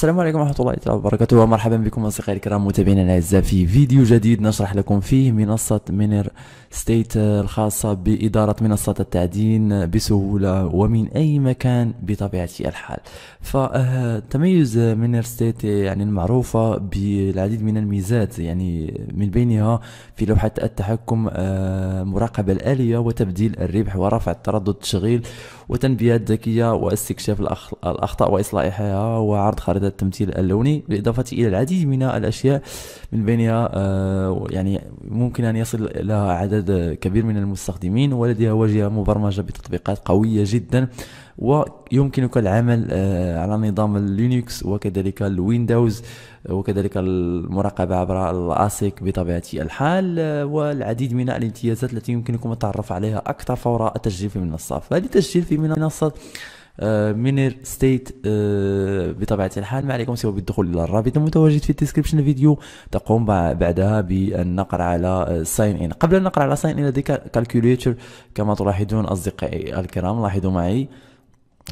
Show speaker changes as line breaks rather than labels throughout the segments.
السلام عليكم ورحمة الله تعالى وبركاته ومرحبا بكم أصدقائي الكرام متابعينا الأعزاء في فيديو جديد نشرح لكم فيه منصة مينر ستيت الخاصة بإدارة منصة التعدين بسهولة ومن أي مكان بطبيعة الحال فتميز مينر ستيت يعني المعروفة بالعديد من الميزات يعني من بينها في لوحة التحكم آه، مراقبة الآلية وتبديل الربح ورفع التردد التشغيل وتنبيهات ذكيه واستكشاف الاخطاء واصلاحها وعرض خريطه التمثيل اللوني بالاضافه الى العديد من الاشياء من بينها آه، يعني ممكن ان يصل لها عدد كبير من المستخدمين ولديها واجهه مبرمجه بتطبيقات قويه جدا ويمكنك العمل آه، على نظام لينكس وكذلك الويندوز آه، وكذلك المراقبة عبر الأسيك بطبيعة الحال آه، والعديد من الامتيازات التي يمكنكم التعرف عليها أكثر فور التسجيل في المنصة فهذه التسجيل في منصة مينر ستيت بطبيعه الحال ما عليكم سوى بالدخول الى الرابط المتواجد في الديسكربشن فيديو تقوم بعدها بالنقر على ساين ان قبل النقر على ساين ان لديك كالكوليتر كما تلاحظون اصدقائي الكرام لاحظوا معي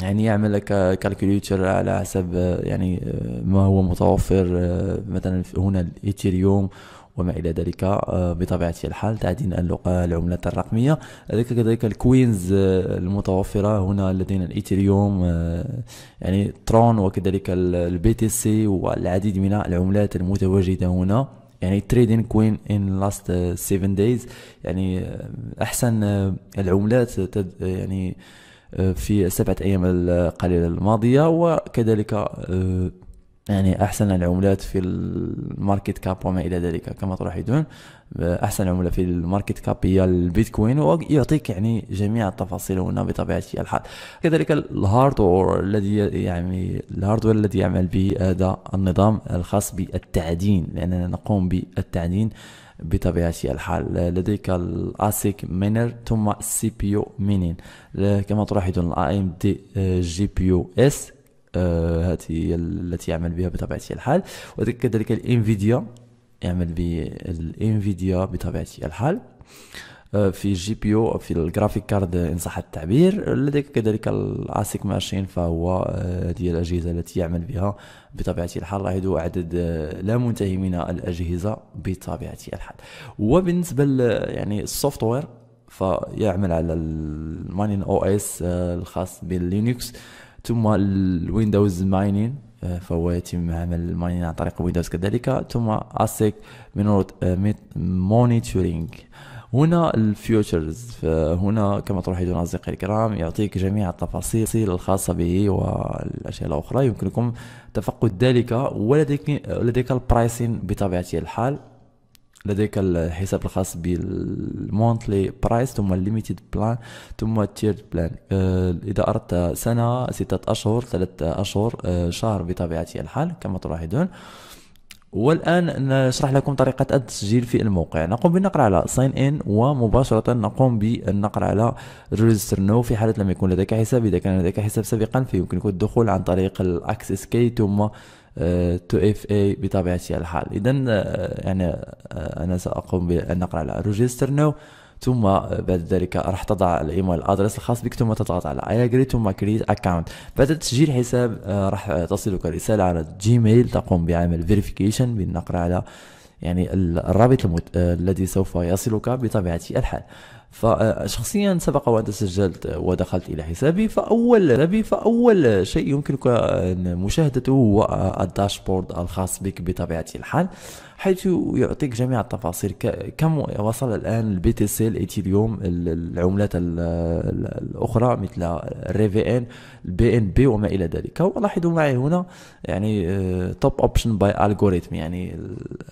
يعني يعمل لك كالكوليتر على حسب يعني ما هو متوفر مثلا هنا الايثيريوم وما الى ذلك بطبيعه الحال تعدين العملات الرقميه هذيك كذلك الكوينز المتوفره هنا لدينا الايثيريوم يعني ترون وكذلك البي تي سي والعديد من العملات المتواجده هنا يعني تريدين كوين ان لاست 7 دايز يعني احسن العملات يعني في السبعة أيام القليلة الماضية وكذلك آه، يعني أحسن العملات في الماركت كاب وما إلى ذلك كما تلاحظون أحسن عملة في الماركت كاب هي البيتكوين ويعطيك يعني جميع التفاصيل هنا بطبيعة الحال كذلك الهاردوير الذي يعني الهاردوير الذي يعمل به هذا النظام الخاص بالتعدين لأننا نقوم بالتعدين بطبيعة الحال لديك الاسيك مينر ثم السي بي يو مينين كما تلاحظون الاي ام دي جي بي يو اس هذه آه، هي التي يعمل بها بطبيعة الحال وكذلك الانفيديا يعمل بالانفيديا بطبيعة الحال آه، في جي بي أو في الجرافيك كارد ان صح التعبير لديك كذلك الاسيك ماشين فهو آه، هذه الاجهزه التي يعمل بها بطبيعه الحال لاحظوا عدد لا منتهي من الاجهزه بطبيعه الحال وبالنسبه يعني السوفت وير فيعمل على الماينين او اس الخاص باللينكس ثم الويندوز ماينين آه، فهو يتم عمل الماينين عن طريق ويندوز كذلك ثم اسيك آه، مونيتورينج هنا الفيوتشرز هنا كما تلاحظون اصدقائي الكرام يعطيك جميع التفاصيل الخاصه به والاشياء الاخرى يمكنكم تفقد ذلك ولديك لديك البرايسين بطبيعه الحال لديك الحساب الخاص بالمونتلي برايس ثم الليميتد بلان ثم التير بلان آه، اذا اردت سنه سته اشهر ثلاثه اشهر آه، شهر بطبيعه الحال كما تلاحظون والان نشرح لكم طريقه التسجيل في الموقع نقوم بالنقر على ساين ان ومباشره نقوم بالنقر على ريجستر نو في حاله لم يكن لديك حساب اذا كان لديك حساب سابقا فيمكنك الدخول عن طريق الاكسس كي ثم آه، تو اف اي بطبيعه الحال اذا آه، يعني آه، انا ساقوم بالنقر على ريجستر نو ثم بعد ذلك راح تضع الايميل ادرس الخاص بك ثم تضغط على اي اجري ثم كريت اكونت بعد تسجيل حساب راح تصلك رساله على جيميل تقوم بعمل فيريفيكيشن بالنقر على يعني الرابط الذي سوف يصلك بطبيعه الحال فشخصيا سبق وان سجلت ودخلت الى حسابي فاول حسابي فاول شيء يمكنك مشاهدته هو الداشبورد الخاص بك بطبيعه الحال حيث يعطيك جميع التفاصيل كم وصل الان البي تي سي الايثيريوم العملات الاخرى مثل الري في ان البي ان بي وما الى ذلك ولاحظوا معي هنا يعني توب اوبشن باي الجوريثم يعني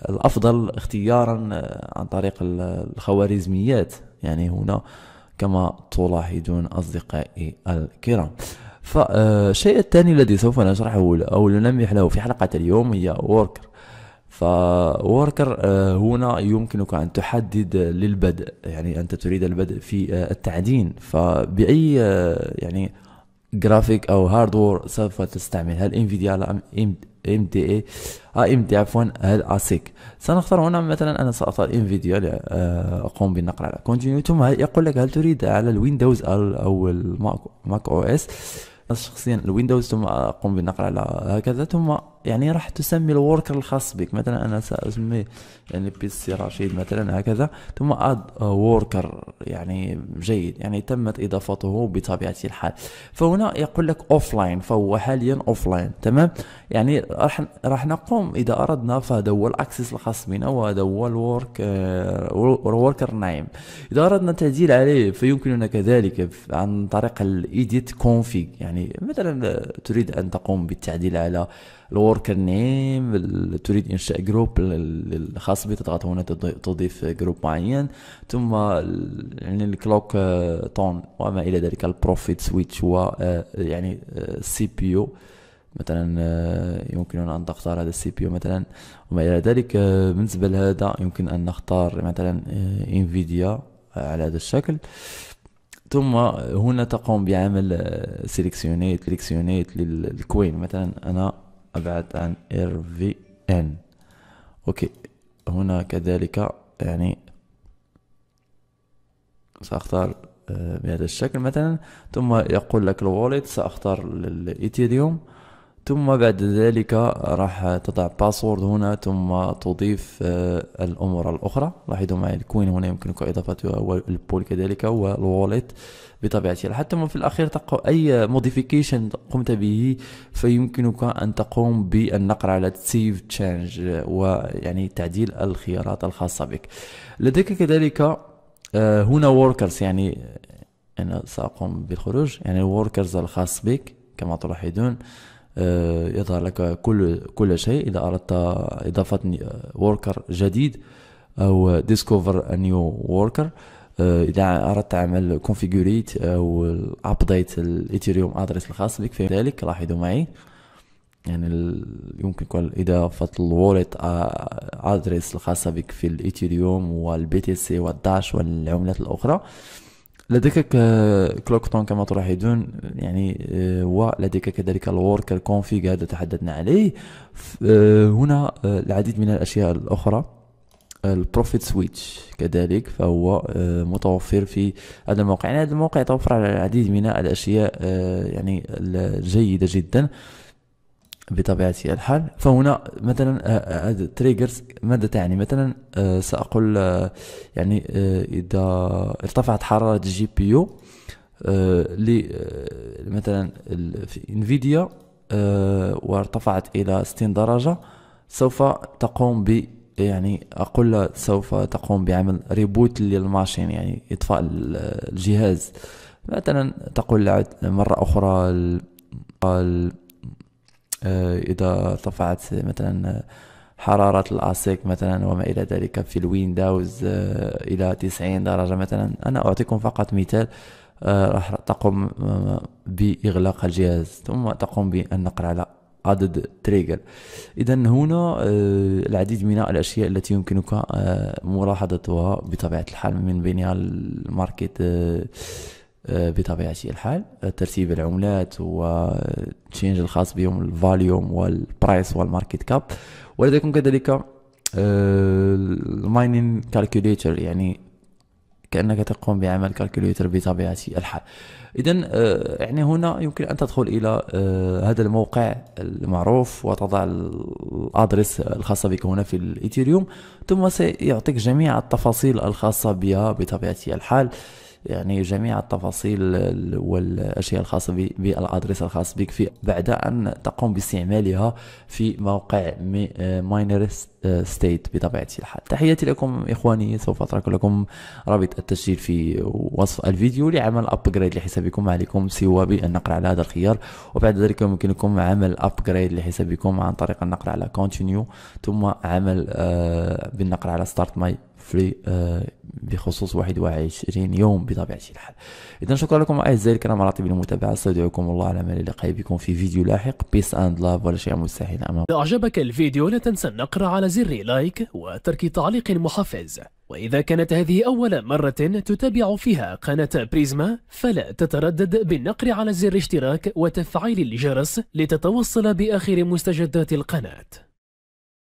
الافضل اختيارا آه، عن طريق الخوارزميات يعني هنا كما تلاحظون أصدقائي الكرام فالشيء آه، الثاني الذي سوف نشرحه أو نلمح له في حلقة اليوم هي وركر فوركر آه، هنا يمكنك أن تحدد للبدء يعني أنت تريد البدء في آه، التعدين فبأي يعني جرافيك أو هاردوير سوف تستعمل هل انفيديا ام دي اي آه، ام دي عفوا هاد اسيك سنختار هنا مثلا انا ساختار انفيديا آه، اقوم بالنقر على كونتينيو ثم يقول لك هل تريد على الويندوز او الماك او اس شخصيا الويندوز ثم اقوم بالنقل على هكذا ثم يعني راح تسمي الوركر الخاص بك مثلا انا ساسمي يعني بي سي رشيد مثلا هكذا ثم اد وركر يعني جيد يعني تمت اضافته بطبيعه الحال فهنا يقول لك اوف لاين فهو حاليا اوف لاين تمام يعني راح راح نقوم اذا اردنا فهذا هو الاكسس الخاص بنا وهذا هو الورك آه، وركر نايم اذا اردنا تعديل عليه فيمكننا كذلك عن طريق الايديت كونفيج يعني مثلا تريد ان تقوم بالتعديل على الوركر نيم تريد انشاء جروب الخاص به تضغط هنا تضيف جروب معين ثم يعني الكلوك آه، طون وما الى ذلك البروفيت سويتش هو آه، يعني السي آه، بي يو مثلا يمكننا ان تختار هذا السي بي يو مثلا وما الى ذلك بالنسبه لهذا يمكن ان نختار مثلا انفيديا على هذا الشكل ثم هنا تقوم بعمل سيليكسيونيت سيليكسيونيت للكوين مثلا انا ابعد عن ار في ان اوكي هنا كذلك يعني سأختار آه، بهذا الشكل مثلا ثم يقول لك الواليت سأختار الإيثيريوم ثم بعد ذلك راح تضع باسورد هنا ثم تضيف آه، الأمور الأخرى لاحظوا معي الكوين هنا يمكنك إضافتها والبول كذلك والواليت بطبيعة الحال حتى في الأخير تقو أي موديفيكيشن قمت به فيمكنك أن تقوم بالنقر على سيف تشينج ويعني تعديل الخيارات الخاصة بك لديك كذلك آه، هنا وركرز يعني آه، أنا سأقوم بالخروج يعني وركرز الخاص بك كما تلاحظون آه، يظهر لك كل كل شيء إذا أردت إضافة وركر جديد أو ديسكوفر نيو وركر إذا أردت عمل configurate أو ابديت الإثيريوم ادريس الخاص بك ذلك لاحظوا معي يعني يمكنكم إضافة الوولت آه، ادريس الخاصة بك في الإيثيريوم والبي تي سي والداش والعملات الأخرى لديك كلوكتون كما تلاحظون يعني آه، ولديك كذلك الوركر كونفيغ هذا تحدثنا عليه آه، هنا العديد من الأشياء الأخرى البروفيت سويتش كذلك فهو متوفر في هذا الموقع يعني هذا الموقع يتوفر على العديد من الأشياء يعني الجيدة جدا بطبيعة الحال فهنا مثلا آه، آه، هذا تريجرز ماذا تعني مثلا آه، سأقول يعني إذا ارتفعت حرارة الجي بي يو ل مثلا في انفيديا وارتفعت إلى 60 درجة سوف تقوم ب يعني أقول سوف تقوم بعمل ريبوت للماشين يعني إطفاء الجهاز مثلا تقول مرة أخرى ال آه، اذا طفعت مثلا حرارة الأسيك مثلا وما إلى ذلك في الويندوز آه، إلى 90 درجة مثلا أنا أعطيكم فقط مثال آه، راح تقوم بإغلاق الجهاز ثم تقوم بالنقر على عدد تريجر إذا هنا العديد من الأشياء التي يمكنك ملاحظتها بطبيعة الحال من بينها الماركت بطبيعة الحال ترتيب العملات والتشينج الخاص بهم الفاليوم والبرايس والماركت كاب ولديكم كذلك آه، الماينين كالكوليتر يعني كانك تقوم بعمل كالكوليتر بطبيعه الحال اذا آه، يعني هنا يمكن ان تدخل الى آه، هذا الموقع المعروف وتضع الادرس الخاصه بك هنا في الايثيريوم ثم سيعطيك جميع التفاصيل الخاصه بها بطبيعه الحال يعني جميع التفاصيل والاشياء الخاصه بالادريس الخاص بك في بعد ان تقوم باستعمالها في موقع ماينر آه، ستيت بطبيعه الحال تحياتي لكم اخواني سوف اترك لكم رابط التسجيل في وصف الفيديو لعمل ابجريد لحسابكم ما عليكم سوى بالنقر على هذا الخيار وبعد ذلك يمكنكم عمل ابجريد لحسابكم عن طريق النقر على كونتينيو ثم عمل آه، بالنقر على ستارت ماي في آه، بخصوص 21 يوم بطبيعة الحال إذا شكرا لكم أعزائي الكرام على طيب المتابعة استودعكم الله على مال اللقاء بكم في فيديو لاحق بيس أند لاف ولا شيء مستحيل أمام إذا أعجبك الفيديو لا تنسى النقر على زر لايك وترك تعليق محفز وإذا كانت هذه أول مرة تتابع فيها قناة بريزما فلا تتردد بالنقر على زر اشتراك وتفعيل الجرس لتتوصل بآخر مستجدات القناة